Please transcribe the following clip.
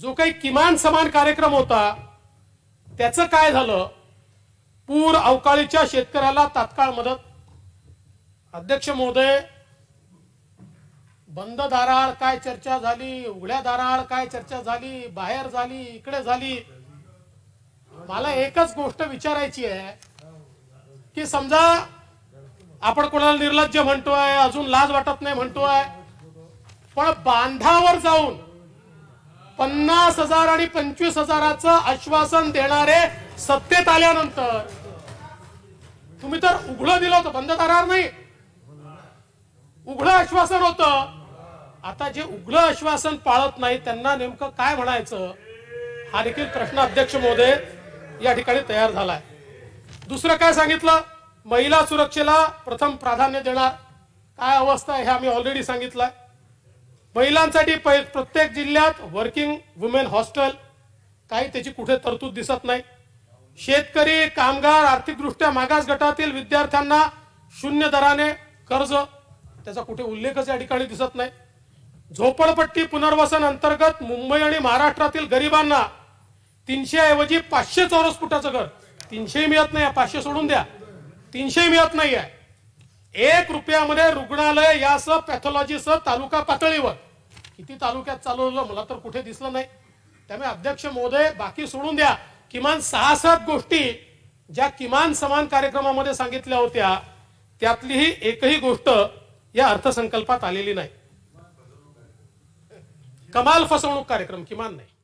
जो काही किमान समान कार्यक्रम होता त्याचं काय झालं पूर अवकाळीच्या शेतकऱ्याला तात्काळ मदत अध्यक्ष महोदय बंद दाराआड काय चर्चा झाली उघड्या दाराआड काय चर्चा झाली बाहेर झाली इकडे झाली मला एकच गोष्ट विचारायची आहे की समजा आपण कोणाला निर्लज्ज म्हणतोय अजून लाज वाटत नाही म्हणतोय पण बांधावर जाऊन पन्नास हजार आणि पंचवीस हजाराचं आश्वासन देणारे सत्तेत आल्यानंतर तुम्ही तर उघड दिलं होतं बंद करणार नाही उघड आश्वासन होतं आता जे उघड आश्वासन पाळत नाही त्यांना नेमकं काय म्हणायचं हा देखील प्रश्न अध्यक्ष महोदय या ठिकाणी तयार झालाय दुसरं काय सांगितलं महिला सुरक्षेला प्रथम प्राधान्य देणार काय अवस्था आहे हे आम्ही ऑलरेडी सांगितलंय महिलांसाठी प्रत्येक जिल्ह्यात वर्किंग वुमेन हॉस्टेल काही त्याची कुठे तरतूद दिसत नाही शेतकरी कामगार आर्थिकदृष्ट्या मागास गटातील विद्यार्थ्यांना शून्य दराने कर्ज त्याचा कुठे उल्लेखच या ठिकाणी दिसत नाही झोपडपट्टी पुनर्वसन अंतर्गत मुंबई आणि महाराष्ट्रातील गरिबांना तीनशे ऐवजी पाचशे चौरस फुटाचं घर तीनशे मिळत नाही पाचशे सोडून द्या तीनशे मिळत नाही आहे एक रुपयामध्ये रुग्णालय यासह पॅथॉलॉजीसह तालुका पातळीवर किती तालुक्यात चालवलं मला तर कुठे दिसलं नाही त्यामुळे अध्यक्ष महोदय बाकी सोडून द्या किमान सहा सात गोष्टी ज्या किमान समान कार्यक्रमामध्ये सांगितल्या होत्या त्यातलीही एकही गोष्ट या अर्थसंकल्पात आलेली नाही कमाल फसवणूक कार्यक्रम किमान नाही